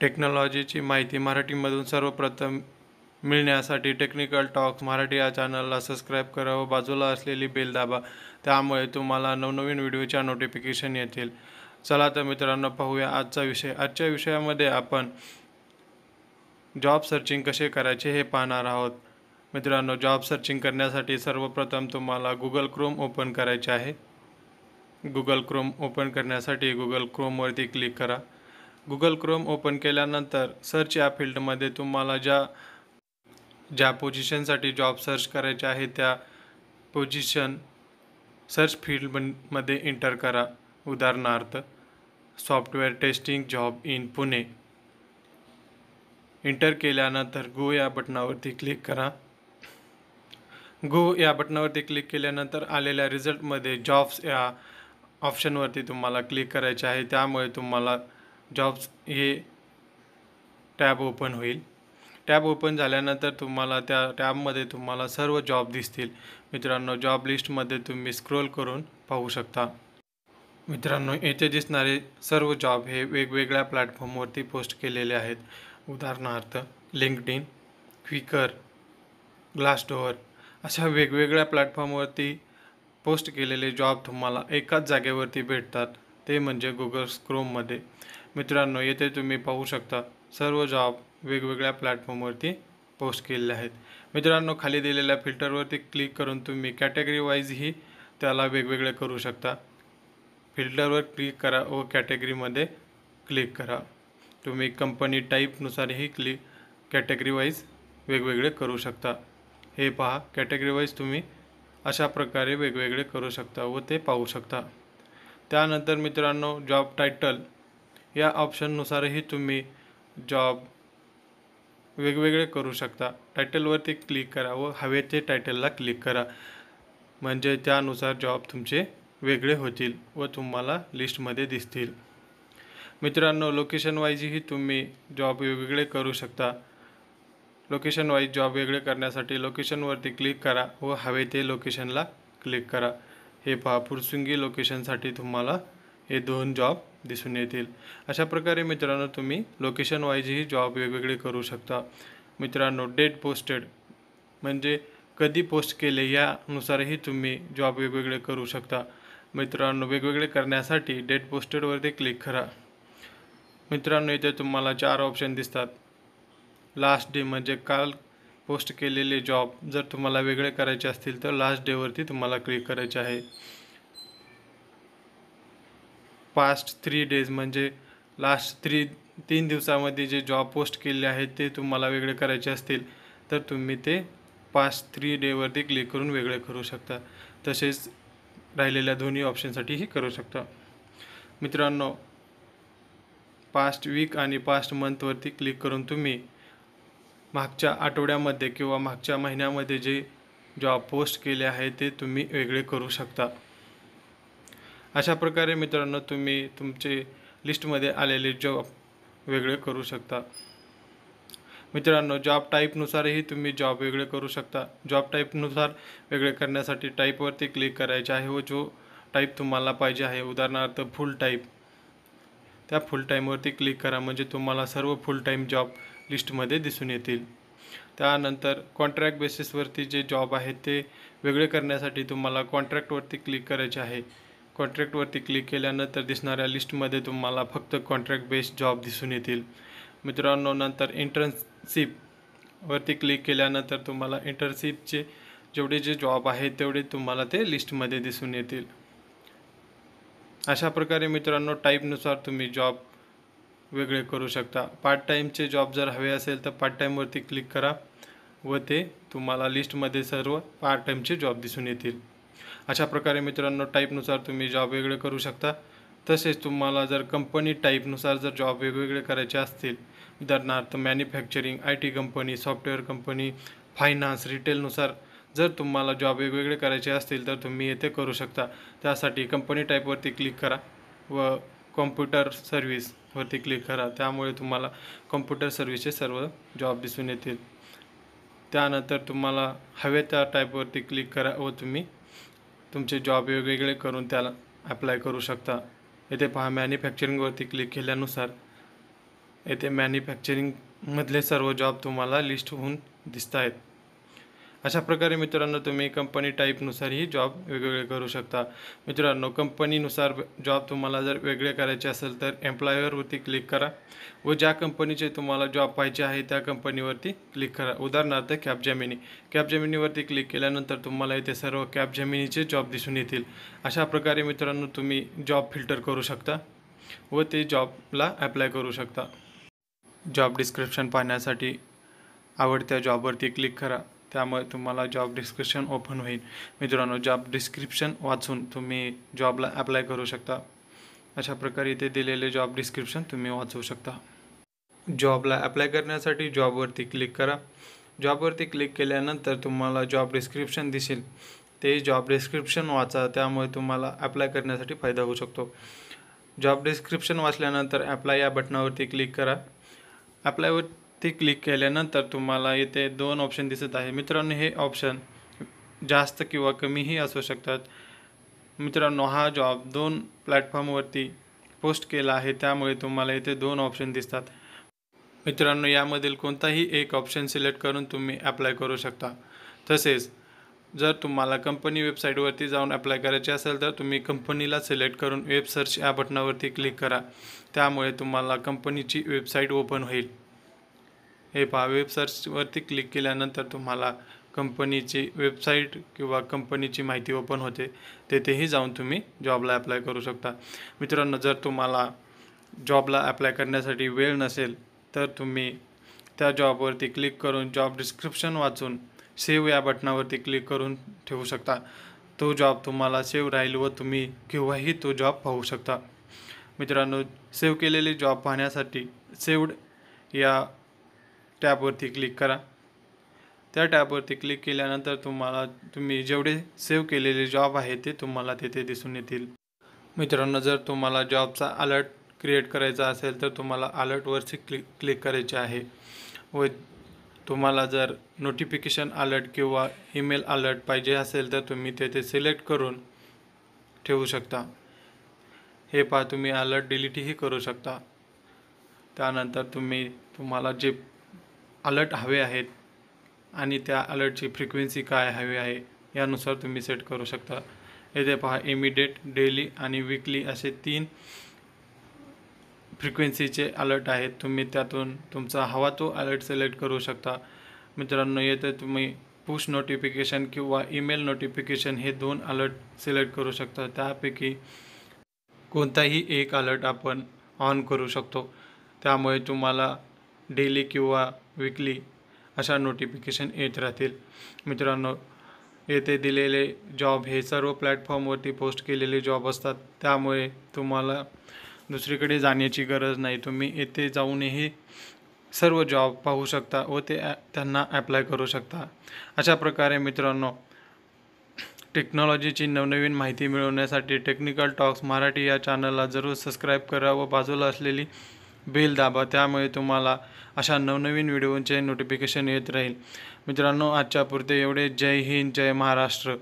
टेक्नॉलॉजीची माहिती मराठीमधून सर्वप्रथम मिळण्यासाठी टेक्निकल टॉक्स मराठी या चॅनलला सबस्क्राईब करा व बाजूला असलेली बेल दाबा त्यामुळे तुम्हाला नवनवीन व्हिडिओच्या नोटिफिकेशन येतील चला तर मित्रांनो पाहूया आजचा विषय आजच्या विषयामध्ये आपण जॉब सर्चिंग कसे करायचे हे पाहणार आहोत मित्रांनो जॉब सर्चिंग करण्यासाठी सर्वप्रथम तुम्हाला गुगल क्रोम ओपन करायचे आहे गुगल क्रोम ओपन करण्यासाठी गुगल क्रोमवरती क्लिक करा गुगल क्रोम ओपन केल्यानंतर सर्च या फील्डमध्ये तुम्हाला ज्या ज्या पोझिशनसाठी जॉब सर्च करायचे आहे त्या पोझिशन सर्च फील्डमध्ये एंटर करा उदाहरणार्थ software testing job in Pune enter केल्यानंतर गो या बटनावरती क्लिक करा गो या बटनावरती क्लिक केल्यानंतर आलेल्या रिझल्टमध्ये जॉब्स या ऑप्शनवरती तुम्हाला क्लिक करायचे आहे त्यामुळे तुम्हाला जॉब्स हे टॅब ओपन होईल टॅब ओपन झाल्यानंतर तुम्हाला त्या टॅबमध्ये तुम्हाला सर्व जॉब दिसतील मित्रांनो जॉब लिस्टमध्ये तुम्ही स्क्रोल करून पाहू शकता मित्रांनो येथे दिसणारे सर्व जॉब हे वेगवेगळ्या प्लॅटफॉर्मवरती पोस्ट केलेले आहेत उदाहरणार्थ लिंकडिन क्विकर ग्लासडोअर अशा वेगवेगळ्या प्लॅटफॉर्मवरती पोस्ट केलेले जॉब तुम्हाला एकाच जागेवरती भेटतात ते म्हणजे गुगल स्क्रोममध्ये मित्रांनो येथे तुम्ही पाहू शकता सर्व जॉब वेगवेगळ्या प्लॅटफॉर्मवरती पोस्ट केलेले आहेत मित्रांनो खाली दिलेल्या फिल्टरवरती क्लिक करून तुम्ही कॅटेगरी वाईजही त्याला वेगवेगळे करू शकता फिल्टरवर क्लिक करा व कॅटेगरीमध्ये क्लिक करा तुम्ही कंपनी टाईपनुसारही क्लिक कॅटेगरी वाईज वेगवेगळे करू शकता हे पहा कॅटेगरी वाईज तुम्ही अशा प्रकारे वेगवेगळे करू शकता व ते पाहू शकता त्यानंतर मित्रांनो जॉब टायटल या ऑप्शननुसारही तुम्ही जॉब वेगवेगळे करू शकता टायटलवरती क्लिक करा व हवे ते टायटलला क्लिक करा म्हणजे त्यानुसार जॉब तुमचे वेगळे होतील व तुम्हाला लिस्टमध्ये दिसतील मित्रांनो लोकेशन वाईजही तुम्ही जॉब वेगवेगळे करू शकता लोकेशन वाईज जॉब वेगळे करण्यासाठी लोकेशनवरती क्लिक करा व हवे ते लोकेशनला क्लिक करा हे पहा लोकेशन लोकेशनसाठी तुम्हाला हे दोन जॉब दिसून येतील अशा प्रकारे मित्रांनो तुम्ही लोकेशन वाईजही जॉब वेगवेगळे करू शकता मित्रांनो डेट पोस्टेड म्हणजे कधी पोस्ट केले यानुसारही तुम्ही जॉब वेगवेगळे करू शकता मित्रांनो वेगवेगळे करण्यासाठी डेट पोस्टेडवरती क्लिक करा मित्रांनो इथे तुम्हाला चार ऑप्शन दिसतात लास्ट डे म्हणजे काल पोस्ट केलेले जॉब जर तुम्हाला वेगळे करायचे असतील तर लास्ट डेवरती तुम्हाला क्लिक करायचे आहे पास्ट थ्री डेज म्हणजे लास्ट थ्री तीन दिवसामध्ये जे जॉब पोस्ट केले आहेत ते तुम्हाला वेगळे करायचे असतील तर तुम्ही ते पास्ट थ्री डेवरती क्लिक करून वेगळे करू शकता तसेच राहिलेल्या दोन्ही ऑप्शनसाठीही करू शकता मित्रांनो पास्ट वीक आणि पास्ट मंथवरती क्लिक करून तुम्ही मागच्या आठवड्यामध्ये किंवा मागच्या महिन्यामध्ये जे जॉब पोस्ट केले आहे ते तुम्ही वेगळे करू शकता अशा प्रकारे मित्रांनो तुम्ही तुमचे लिस्टमध्ये आलेले जॉब वेगळे करू शकता मित्रांनो जॉब टाईपनुसारही तुम्ही जॉब वेगळे करू शकता जॉब टाईपनुसार वेगळे करण्यासाठी टाईपवरती क्लिक करायचे आहे व जो टाईप तुम्हाला पाहिजे आहे उदाहरणार्थ फुल टाईप त्या फुल टाईमवरती क्लिक करा म्हणजे तुम्हाला सर्व फुल टाईम जॉब लिस्टमध्ये दिसून येतील त्यानंतर कॉन्ट्रॅक्ट बेसिसवरती जे जॉब आहेत ते वेगळे करण्यासाठी तुम्हाला कॉन्ट्रॅक्टवरती क्लिक करायचे आहे कॉन्ट्रॅक्टवरती क्लिक केल्यानंतर दिसणाऱ्या लिस्टमध्ये तुम्हाला फक्त कॉन्ट्रॅक्ट बेस्ड जॉब दिसून येतील मित्रांनो नंतर इंटर्नशिपवरती क्लिक केल्यानंतर तुम्हाला इंटर्नशिपचे जेवढे जे जॉब आहेत तेवढे तुम्हाला ते लिस्टमध्ये दिसून येतील अशा प्रकारे मित्रांनो टाईपनुसार तुम्ही जॉब वेगळे करू शकता पार्ट टाईमचे जॉब जर हवे असेल तर पार्ट टाईमवरती क्लिक करा व ते तुम्हाला लिस्टमध्ये सर्व पार्ट टाईमचे जॉब दिसून येतील अशा प्रकारे मित्रांनो टाईपनुसार तुम्ही जॉब वेगळे करू शकता तसेच तुम्हाला जर कंपनी टाईपनुसार जर जॉब वेगवेगळे करायचे असतील उदाहरणार्थ manufacturing I T company software company finance रिटेलनुसार जर तुम्हाला जॉब वेगवेगळे करायचे असतील तर तुम्ही येथे करू शकता त्यासाठी कंपनी टाईपवरती क्लिक करा व कॉम्प्युटर सर्व्हिसवरती क्लिक करा त्यामुळे तुम्हाला कॉम्प्युटर सर्व्हिसचे सर्व जॉब दिसून येतील त्यानंतर तुम्हाला हवे त्या टाईपवरती क्लिक करा व तुम्ही तुमचे जॉब वेगवेगळे करून त्याला अप्लाय करू शकता येथे पहा मॅन्युफॅक्चरिंगवरती क्लिक केल्यानुसार येथे मॅन्युफॅक्चरिंगमधले सर्व जॉब तुम्हाला लिस्ट होऊन दिसत आहेत अशा प्रकारे मित्रांनो तुम्ही कंपनी टाईपनुसारही जॉब वेगवेगळे करू शकता मित्रांनो कंपनीनुसार जॉब तुम्हाला जर वेगळे करायचे असेल तर एम्प्लॉयरवरती क्लिक करा व ज्या कंपनीचे तुम्हाला जॉब पाहिजे आहे त्या कंपनीवरती क्लिक करा उदाहरणार्थ कॅप जमिनीवरती क्लिक केल्यानंतर तुम्हाला इथे सर्व जमिनीचे जॉब दिसून येतील अशा प्रकारे मित्रांनो तुम्ही जॉब फिल्टर करू शकता व ते जॉबला ॲप्लाय करू शकता जॉब डिस्क्रिप्शन पाहण्यासाठी आवडत्या जॉबवरती क्लिक करा त्यामुळे तुम्हाला जॉब डिस्क्रिप्शन ओपन होईल मित्रांनो जॉब डिस्क्रिप्शन वाचून तुम्ही जॉबला अप्लाय करू शकता अशा प्रकारे इथे दिलेले जॉब डिस्क्रिप्शन तुम्ही वाचवू शकता जॉबला अप्लाय करण्यासाठी जॉबवरती क्लिक करा जॉबवरती क्लिक केल्यानंतर तुम्हाला जॉब डिस्क्रिप्शन दिसेल ते जॉब डिस्क्रिप्शन वाचा त्यामुळे तुम्हाला अप्लाय करण्यासाठी फायदा होऊ शकतो जॉब डिस्क्रिप्शन वाचल्यानंतर अप्लाय या बटनावरती क्लिक करा ॲप्लायवर ते क्लिक केल्यानंतर तुम्हाला इथे दोन ऑप्शन दिसत आहे मित्रांनो हे ऑप्शन जास्त किंवा कमीही असू शकतात मित्रांनो हा जॉब दोन प्लॅटफॉर्मवरती पोस्ट केला आहे त्यामुळे तुम्हाला इथे दोन ऑप्शन दिसतात मित्रांनो यामधील कोणताही एक ऑप्शन सिलेक्ट करून तुम्ही अप्लाय करू शकता तसेच जर तुम्हाला कंपनी वेबसाईटवरती जाऊन अप्लाय करायचे असेल तर तुम्ही कंपनीला सिलेक्ट करून वेब सर्च या बटनावरती क्लिक करा त्यामुळे तुम्हाला कंपनीची वेबसाईट ओपन होईल हे पहा वेबसर्चवरती क्लिक केल्यानंतर तुम्हाला कंपनीची वेबसाईट किंवा कंपनीची माहिती ओपन होते तेथेही जाऊन तुम्ही जॉबला अप्लाय करू शकता मित्रांनो जर तुम्हाला जॉबला ॲप्लाय करण्यासाठी वेळ नसेल तर तुम्ही त्या जॉबवरती क्लिक करून जॉब डिस्क्रिप्शन वाचून सेव या बटनावरती क्लिक करून ठेवू शकता तो जॉब तुम्हाला सेव राहील व तुम्ही केव्हाही तो जॉब पाहू शकता मित्रांनो सेव्ह केलेले जॉब पाहण्यासाठी सेव्ड या टॅबवरती क्लिक करा त्या टॅबवरती क्लिक केल्यानंतर तुम्हाला तुम्ही जेवढे सेव्ह केलेले जॉब आहे ते तुम्हाला तेथे दिसून येतील मित्रांनो जर तुम्हाला जॉबचा अलर्ट क्रिएट करायचा असेल तर तुम्हाला अलर्टवरची क्लिक क्लिक करायचे आहे व तुम्हाला जर नोटिफिकेशन अलर्ट किंवा ईमेल अलर्ट पाहिजे असेल तर तुम्ही तेथे सिलेक्ट करून ठेवू शकता हे पहा तुम्ही अलर्ट डिलीटही करू शकता त्यानंतर तुम्ही तुम्हाला जे अलर्ट हवे आहेत आणि त्या अलर्टची फ्रिक्वेन्सी काय हवी आहे यानुसार तुम्ही सेट करू शकता येथे पहा इमिडिएट डेली आणि वीकली असे तीन फ्रिक्वेन्सीचे अलर्ट आहेत तुम्ही त्यातून तुमचा हवा तो अलर्ट सिलेक्ट करू शकता मित्रांनो येथे तुम्ही पुश नोटिफिकेशन किंवा ईमेल नोटिफिकेशन हे दोन अलर्ट सिलेक्ट करू शकता त्यापैकी कोणताही एक अलर्ट आपण ऑन करू शकतो त्यामुळे तुम्हाला डेली किंवा विकली अशा नोटिफिकेशन येत राहतील मित्रांनो येथे दिलेले जॉब हे सर्व प्लॅटफॉर्मवरती पोस्ट केलेले जॉब असतात त्यामुळे तुम्हाला दुसरीकडे जाण्याची गरज नाही तुम्ही येथे जाऊनही सर्व जॉब पाहू शकता व ते त्यांना ॲप्लाय करू शकता अशा प्रकारे मित्रांनो टेक्नॉलॉजीची नवनवीन माहिती मिळवण्यासाठी टेक्निकल टॉक्स मराठी या चॅनलला जरूर सबस्क्राईब करा व बाजूला असलेली बेल दाबा त्यामुळे तुम्हाला अशा नवनवीन व्हिडिओचे नोटिफिकेशन येत राहील मित्रांनो आजच्या पुरते एवढे जय हिंद जय महाराष्ट्र